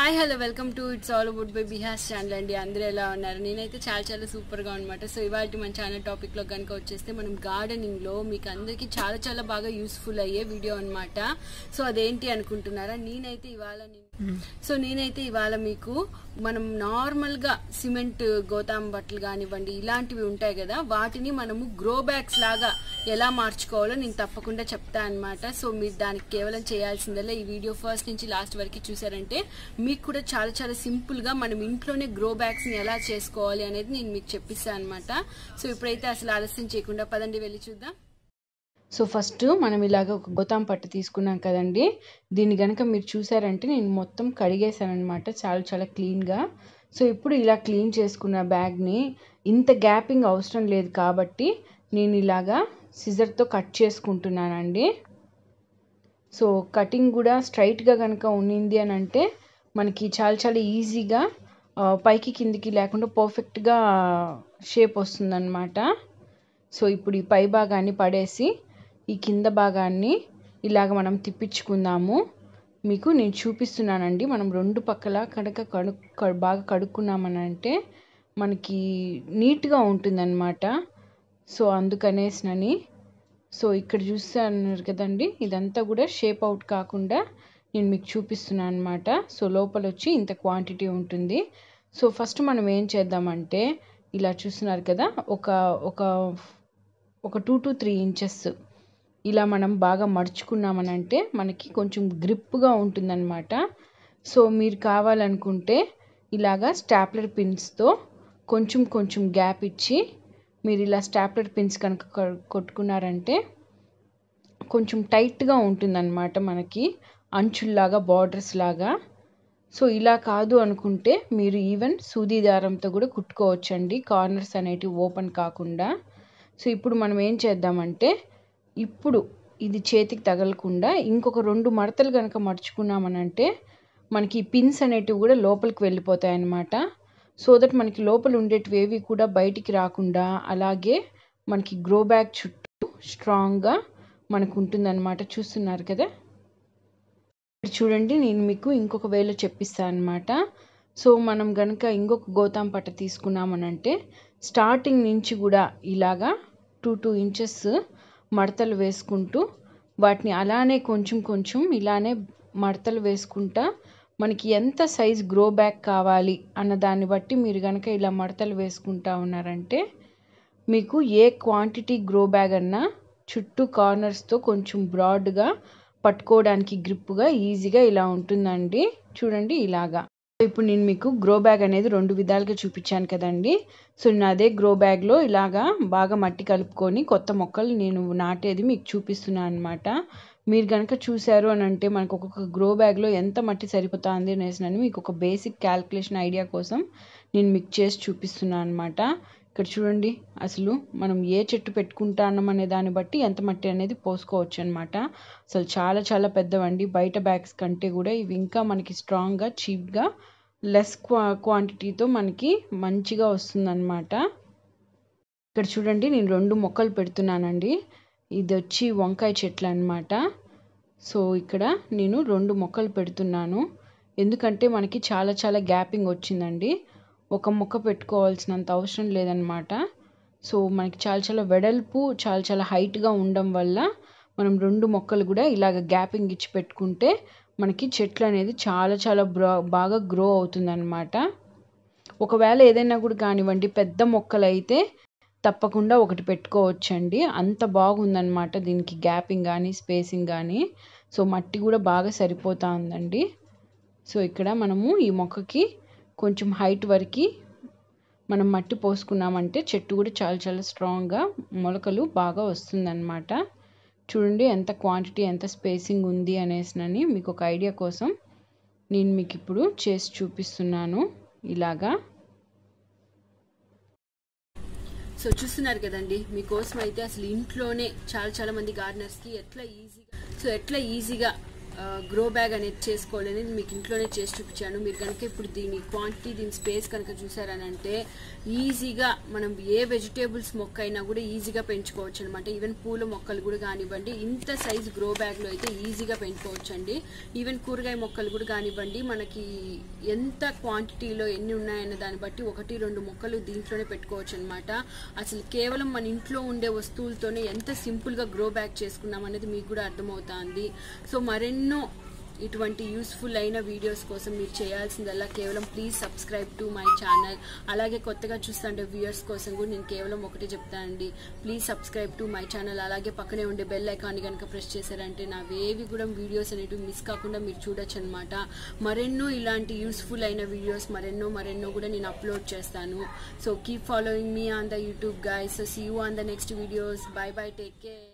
Hi hello welcome to it's all about బై బిహాస్ channel అండి అందరూ ఎలా ఉన్నారు నేనైతే చాలా చాలా సూపర్గా అనమాట సో ఇవాళ మన ఛానల్ టాపిక్లో కనుక వచ్చేస్తే మనం గార్డెనింగ్లో మీకు అందరికీ చాలా చాలా బాగా యూస్ఫుల్ అయ్యే వీడియో అనమాట సో అదేంటి అనుకుంటున్నారా నేనైతే ఇవాళ hmm. సో నేనైతే ఇవాళ మీకు మనం నార్మల్గా సిమెంట్ గోతాం బట్టలు కానివ్వండి ఇలాంటివి ఉంటాయి కదా వాటిని మనము గ్రో బ్యాగ్స్ లాగా ఎలా మార్చుకోవాలో నేను తప్పకుండా చెప్తా అనమాట సో మీరు దానికి కేవలం చేయాల్సిందల్లా ఈ వీడియో ఫస్ట్ నుంచి లాస్ట్ వరకు చూసారంటే మీకు కూడా చాలా చాలా సింపుల్గా మనం ఇంట్లోనే గ్రో బ్యాగ్స్ని ఎలా చేసుకోవాలి అనేది నేను మీకు చెప్పిస్తాను అనమాట సో ఇప్పుడైతే అసలు ఆలస్యం చేయకుండా పదండి వెళ్ళి చూద్దాం సో ఫస్ట్ మనం ఇలాగ ఒక గోతాం పట్టు తీసుకున్నాం కదండి దీన్ని కనుక మీరు చూసారంటే నేను మొత్తం కడిగేశాను అనమాట చాలా చాలా క్లీన్గా సో ఇప్పుడు ఇలా క్లీన్ చేసుకున్న బ్యాగ్ని ఇంత గ్యాపింగ్ అవసరం లేదు కాబట్టి నేను ఇలాగా సిజర్తో కట్ చేసుకుంటున్నానండి సో కటింగ్ కూడా స్ట్రైట్గా కనుక ఉన్నింది అని అంటే మనకి చాలా చాలా ఈజీగా పైకి కిందికి లేకుండా పర్ఫెక్ట్గా షేప్ వస్తుందన్నమాట సో ఇప్పుడు ఈ పై భాగాన్ని పడేసి ఈ కింద భాగాన్ని ఇలాగ మనం తిప్పించుకుందాము మీకు నేను చూపిస్తున్నానండి మనం రెండు పక్కల కనుక కడు బాగా కడుక్కున్నామని అంటే మనకి నీట్గా ఉంటుందన్నమాట సో అందుకనేసినని సో ఇక్కడ చూస్తే అన్నారు కదండి ఇదంతా కూడా షేప్ అవుట్ కాకుండా నేను మీకు చూపిస్తున్నాను అనమాట సో లోపల వచ్చి ఇంత క్వాంటిటీ ఉంటుంది సో ఫస్ట్ మనం ఏం చేద్దామంటే ఇలా చూస్తున్నారు కదా ఒక ఒక ఒక టూ టు త్రీ ఇంచెస్ ఇలా మనం బాగా మడుచుకున్నామనంటే మనకి కొంచెం గ్రిప్గా ఉంటుందన్నమాట సో మీరు కావాలనుకుంటే ఇలాగా స్టాప్లర్ పిన్స్తో కొంచెం కొంచెం గ్యాప్ ఇచ్చి మీరు ఇలా స్టాప్లర్ పిన్స్ కనుక కొట్టుకున్నారంటే కొంచెం టైట్గా ఉంటుందన్నమాట మనకి అంచుల్లాగా బార్డర్స్ లాగా సో ఇలా కాదు అనుకుంటే మీరు ఈవెన్ సూదీదారంతో దారంతో కూడా కుట్టుకోవచ్చండి కార్నర్స్ అనేటివి ఓపెన్ కాకుండా సో ఇప్పుడు మనం ఏం చేద్దామంటే ఇప్పుడు ఇది చేతికి తగలకుండా ఇంకొక రెండు మడతలు కనుక మర్చుకున్నామనంటే మనకి పిన్స్ అనేటివి కూడా లోపలికి వెళ్ళిపోతాయి అన్నమాట సో దట్ మనకి లోపల ఉండేటివేవి కూడా బయటికి రాకుండా అలాగే మనకి గ్రో బ్యాగ్ చుట్టూ స్ట్రాంగ్గా మనకు ఉంటుందన్నమాట చూస్తున్నారు కదా ఇప్పుడు చూడండి నేను మీకు ఇంకొక వేళ చెప్పిస్తాను అనమాట సో మనం కనుక ఇంకొక గోతాం పట్ట తీసుకున్నామనంటే స్టార్టింగ్ నుంచి కూడా ఇలాగా టూ టూ ఇంచెస్ మడతలు వేసుకుంటూ వాటిని అలానే కొంచెం కొంచెం ఇలానే మడతలు వేసుకుంటా మనకి ఎంత సైజ్ గ్రో బ్యాక్ కావాలి అన్న దాన్ని బట్టి మీరు కనుక ఇలా మడతలు వేసుకుంటా ఉన్నారంటే మీకు ఏ క్వాంటిటీ గ్రో బ్యాగ్ అన్నా చుట్టూ కార్నర్స్తో కొంచెం బ్రాడ్గా పట్టుకోవడానికి గ్రిప్గా ఈజీగా ఇలా ఉంటుందండి చూడండి ఇలాగా ఇప్పుడు నేను మీకు గ్రో బ్యాగ్ అనేది రెండు విధాలుగా చూపించాను కదండి సో నేను అదే గ్రో బ్యాగ్లో ఇలాగా బాగా మట్టి కలుపుకొని కొత్త మొక్కలు నేను నాటేది మీకు చూపిస్తున్నాను అనమాట మీరు కనుక చూశారు అని అంటే మనకు ఒక్కొక్క గ్రో బ్యాగ్లో ఎంత మట్టి సరిపోతుంది అనేసినని మీకు ఒక బేసిక్ క్యాల్కులేషన్ ఐడియా కోసం నేను మీకు చేసి చూపిస్తున్నాను అనమాట ఇక్కడ చూడండి అసలు మనం ఏ చెట్టు పెట్టుకుంటానం అనే దాన్ని బట్టి ఎంత మట్టి అనేది పోసుకోవచ్చు అనమాట అసలు చాలా చాలా పెద్దవండి బయట బ్యాగ్స్ కంటే కూడా ఇవి ఇంకా మనకి స్ట్రాంగ్గా చీప్గా లెస్ క్వా క్వాంటిటీతో మనకి మంచిగా వస్తుందన్నమాట ఇక్కడ చూడండి నేను రెండు మొక్కలు పెడుతున్నానండి ఇది వచ్చి వంకాయ చెట్లు అనమాట సో ఇక్కడ నేను రెండు మొక్కలు పెడుతున్నాను ఎందుకంటే మనకి చాలా చాలా గ్యాపింగ్ వచ్చిందండి ఒక ముక్క పెట్టుకోవాల్సినంత అవసరం లేదనమాట సో మనకి చాలా చాలా వెడల్పు చాలా చాలా హైట్గా ఉండడం వల్ల మనం రెండు మొక్కలు కూడా ఇలాగ గ్యాపింగ్ ఇచ్చి పెట్టుకుంటే మనకి చెట్లు అనేది చాలా చాలా బాగా గ్రో అవుతుందన్నమాట ఒకవేళ ఏదైనా కూడా కానివ్వండి పెద్ద మొక్కలు అయితే తప్పకుండా ఒకటి పెట్టుకోవచ్చండి అంత బాగుందన్నమాట దీనికి గ్యాపింగ్ కానీ స్పేసింగ్ కానీ సో మట్టి కూడా బాగా సరిపోతా ఉందండి సో ఇక్కడ మనము ఈ మొక్కకి కొంచెం హైట్ వరకు మనం మట్టి పోసుకున్నామంటే చెట్టు కూడా చాలా చాలా స్ట్రాంగ్గా మొలకలు బాగా వస్తుందన్నమాట చూడండి ఎంత క్వాంటిటీ ఎంత స్పేసింగ్ ఉంది అనేసినని మీకు ఒక ఐడియా కోసం నేను మీకు ఇప్పుడు చేసి చూపిస్తున్నాను ఇలాగా సో చూస్తున్నారు కదండి మీకోసం అయితే అసలు ఇంట్లోనే చాలా చాలా మంది గార్డెనర్స్కి ఎట్లా ఈజీగా సో ఎట్లా ఈజీగా గ్రో బ్యాగ్ అనేది చేసుకోవాలి అనేది మీకు ఇంట్లోనే చేసి చూపించాను మీరు కనుక ఇప్పుడు దీని క్వాంటిటీ దీని స్పేస్ కనుక చూసారని అంటే ఈజీగా మనం ఏ వెజిటేబుల్స్ మొక్క అయినా కూడా ఈజీగా పెంచుకోవచ్చు అనమాట ఈవెన్ పూల మొక్కలు కూడా కానివ్వండి ఇంత సైజ్ గ్రో బ్యాగ్లో అయితే ఈజీగా పెంచుకోవచ్చు అండి ఈవెన్ కూరగాయ మొక్కలు కూడా కానివ్వండి మనకి ఎంత క్వాంటిటీలో ఎన్ని ఉన్నాయన్న దాన్ని బట్టి ఒకటి రెండు మొక్కలు దీంట్లోనే పెట్టుకోవచ్చు అనమాట అసలు కేవలం మన ఇంట్లో ఉండే వస్తువులతోనే ఎంత సింపుల్గా గ్రో బ్యాగ్ చేసుకున్నాం అనేది మీకు కూడా అర్థమవుతుంది సో మరిన్ని ఎన్నో ఇటువంటి యూస్ఫుల్ అయిన వీడియోస్ కోసం మీరు చేయాల్సిందల్లా కేవలం please subscribe to my channel అలాగే కొత్తగా చూస్తుంటే వ్యూయర్స్ కోసం కూడా నేను కేవలం ఒకటి చెప్తానండి please subscribe to my channel అలాగే పక్కనే ఉండే బెల్ ఐకాన్ కనుక ప్రెస్ చేశారంటే నావేవి కూడా వీడియోస్ అనేటివి మిస్ కాకుండా మీరు చూడొచ్చు అనమాట మరెన్నో ఇలాంటి యూస్ఫుల్ అయిన వీడియోస్ మరెన్నో మరెన్నో కూడా నేను అప్లోడ్ చేస్తాను so keep following me on the YouTube guy so see you on the next videos bye bye take care